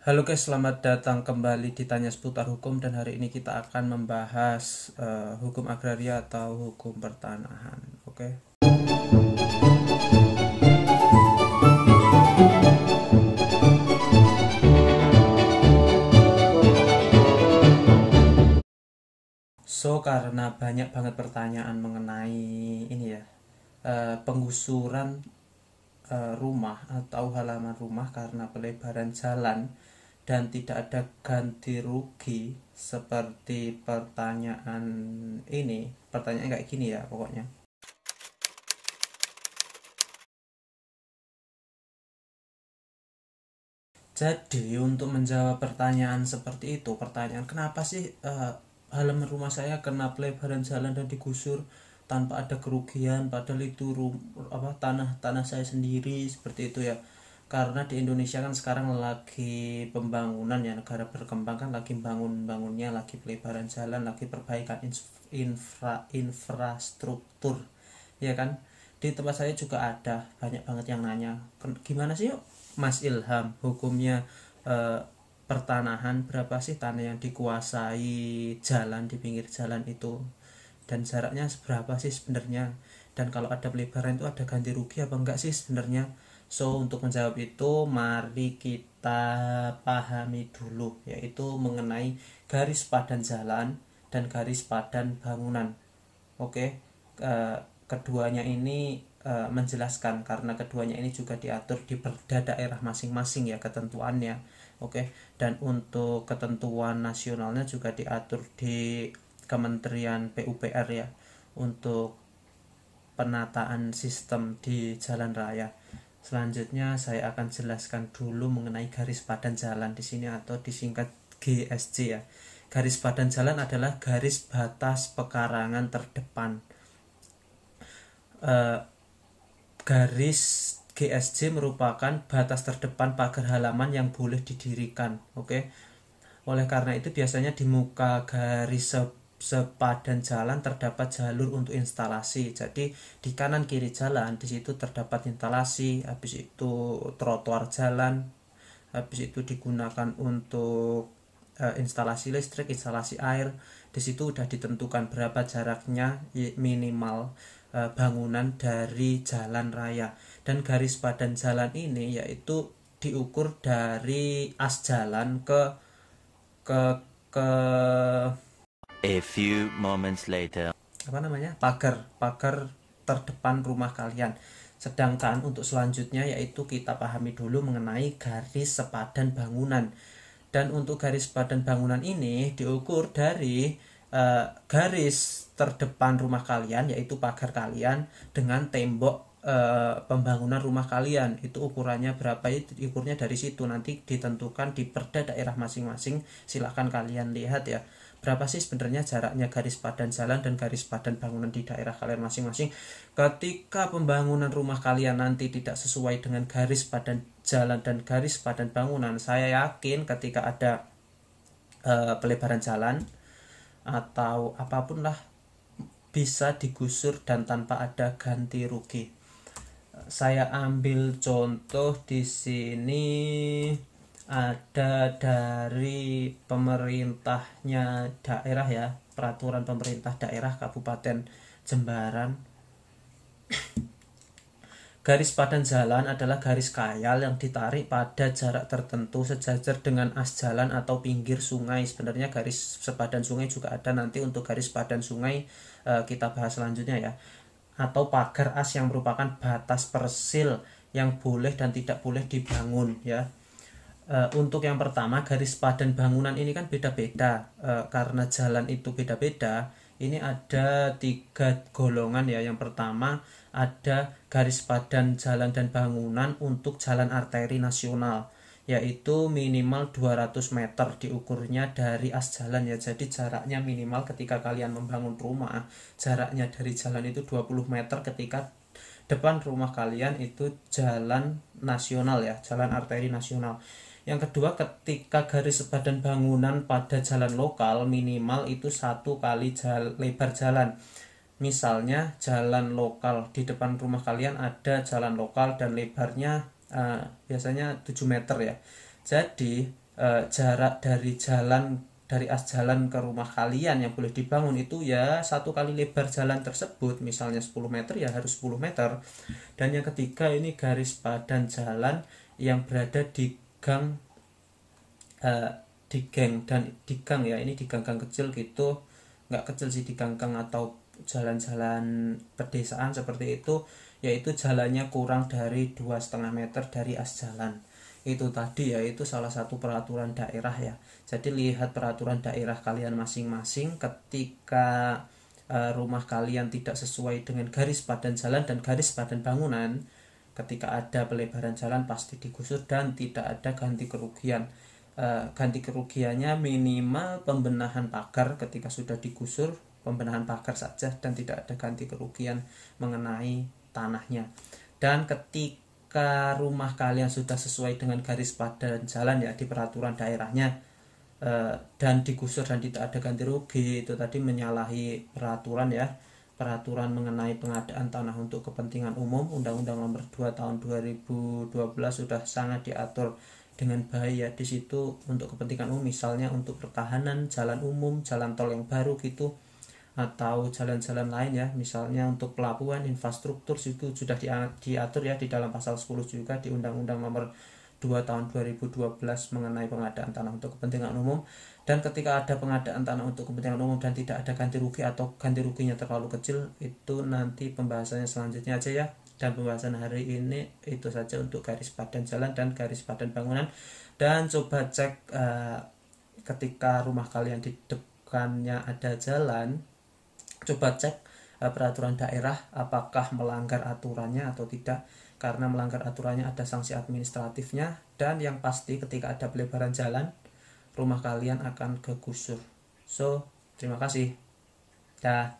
Halo guys, selamat datang kembali di Tanya Seputar Hukum dan hari ini kita akan membahas uh, hukum agraria atau hukum pertanahan. Oke. Okay? So, karena banyak banget pertanyaan mengenai ini ya, uh, penggusuran eh, rumah atau halaman rumah karena pelebaran jalan dan tidak ada ganti rugi seperti pertanyaan ini pertanyaan kayak gini ya pokoknya Jadi untuk menjawab pertanyaan seperti itu, pertanyaan kenapa sih uh, halaman rumah saya kena pelebaran jalan dan digusur tanpa ada kerugian, padahal itu rum, apa tanah tanah saya sendiri seperti itu ya karena di Indonesia kan sekarang lagi pembangunan ya negara berkembang kan lagi bangun-bangunnya lagi pelebaran jalan lagi perbaikan infra infrastruktur ya kan di tempat saya juga ada banyak banget yang nanya gimana sih yuk Mas Ilham hukumnya e, pertanahan berapa sih tanah yang dikuasai jalan di pinggir jalan itu dan jaraknya seberapa sih sebenarnya dan kalau ada pelebaran itu ada ganti rugi apa enggak sih sebenarnya So, untuk menjawab itu, mari kita pahami dulu, yaitu mengenai garis padan jalan dan garis padan bangunan. Oke, okay? E, keduanya ini e, menjelaskan karena keduanya ini juga diatur di perda daerah masing-masing ya ketentuannya. Oke, dan untuk ketentuan nasionalnya juga diatur di Kementerian PUPR ya untuk penataan sistem di jalan raya. Selanjutnya saya akan jelaskan dulu mengenai garis padan jalan di sini atau disingkat GSJ ya. Garis padan jalan adalah garis batas pekarangan terdepan. E, garis GSC merupakan batas terdepan pagar halaman yang boleh didirikan. Oke. Oleh karena itu biasanya di muka garis sepadan jalan terdapat jalur untuk instalasi. Jadi di kanan kiri jalan di situ terdapat instalasi, habis itu trotoar jalan, habis itu digunakan untuk e, instalasi listrik, instalasi air. Di situ sudah ditentukan berapa jaraknya minimal e, bangunan dari jalan raya. Dan garis padan jalan ini yaitu diukur dari as jalan ke ke ke A few moments later. Apa namanya? Pagar, pagar terdepan rumah kalian. Sedangkan untuk selanjutnya yaitu kita pahami dulu mengenai garis sepadan bangunan. Dan untuk garis sepadan bangunan ini diukur dari uh, garis terdepan rumah kalian yaitu pagar kalian dengan tembok uh, pembangunan rumah kalian. Itu ukurannya berapa? Ukurnya dari situ nanti ditentukan di perda daerah masing-masing. Silahkan kalian lihat ya berapa sih sebenarnya jaraknya garis padan jalan dan garis padan bangunan di daerah kalian masing-masing ketika pembangunan rumah kalian nanti tidak sesuai dengan garis padan jalan dan garis padan bangunan saya yakin ketika ada uh, pelebaran jalan atau apapun lah bisa digusur dan tanpa ada ganti rugi saya ambil contoh di sini ada dari pemerintahnya daerah ya peraturan pemerintah daerah kabupaten Jembaran garis padan jalan adalah garis kayal yang ditarik pada jarak tertentu sejajar dengan as jalan atau pinggir sungai sebenarnya garis sepadan sungai juga ada nanti untuk garis padan sungai e, kita bahas selanjutnya ya atau pagar as yang merupakan batas persil yang boleh dan tidak boleh dibangun ya Uh, untuk yang pertama garis padan bangunan ini kan beda-beda uh, karena jalan itu beda-beda. Ini ada tiga golongan ya. Yang pertama ada garis padan jalan dan bangunan untuk jalan arteri nasional yaitu minimal 200 meter diukurnya dari as jalan ya jadi jaraknya minimal ketika kalian membangun rumah jaraknya dari jalan itu 20 meter ketika depan rumah kalian itu jalan nasional ya jalan arteri nasional yang kedua, ketika garis badan bangunan pada jalan lokal minimal itu satu kali jala, lebar jalan. Misalnya jalan lokal di depan rumah kalian ada jalan lokal dan lebarnya uh, biasanya 7 meter ya. Jadi uh, jarak dari jalan dari as jalan ke rumah kalian yang boleh dibangun itu ya satu kali lebar jalan tersebut misalnya 10 meter ya harus 10 meter dan yang ketiga ini garis badan jalan yang berada di gang uh, di gang dan di gang ya ini di gang-gang kecil gitu nggak kecil sih di gang-gang atau jalan-jalan pedesaan seperti itu yaitu jalannya kurang dari dua setengah meter dari as jalan itu tadi ya itu salah satu peraturan daerah ya jadi lihat peraturan daerah kalian masing-masing ketika uh, rumah kalian tidak sesuai dengan garis badan jalan dan garis badan bangunan ketika ada pelebaran jalan pasti digusur dan tidak ada ganti kerugian e, ganti kerugiannya minimal pembenahan pagar ketika sudah digusur pembenahan pagar saja dan tidak ada ganti kerugian mengenai tanahnya dan ketika rumah kalian sudah sesuai dengan garis pada jalan ya di peraturan daerahnya eh, dan digusur dan tidak ada ganti rugi itu tadi menyalahi peraturan ya peraturan mengenai pengadaan tanah untuk kepentingan umum Undang-Undang Nomor 2 Tahun 2012 sudah sangat diatur dengan baik ya di situ untuk kepentingan umum misalnya untuk pertahanan jalan umum jalan tol yang baru gitu atau jalan-jalan lain ya misalnya untuk pelabuhan infrastruktur itu sudah diatur ya di dalam pasal 10 juga di Undang-Undang Nomor 2 tahun 2012 mengenai pengadaan tanah untuk kepentingan umum dan ketika ada pengadaan tanah untuk kepentingan umum dan tidak ada ganti rugi atau ganti ruginya terlalu kecil itu nanti pembahasannya selanjutnya aja ya dan pembahasan hari ini itu saja untuk garis badan jalan dan garis badan bangunan dan coba cek uh, ketika rumah kalian di depannya ada jalan coba cek Eh, peraturan daerah apakah melanggar aturannya atau tidak karena melanggar aturannya ada sanksi administratifnya dan yang pasti ketika ada pelebaran jalan rumah kalian akan kegusur so terima kasih dah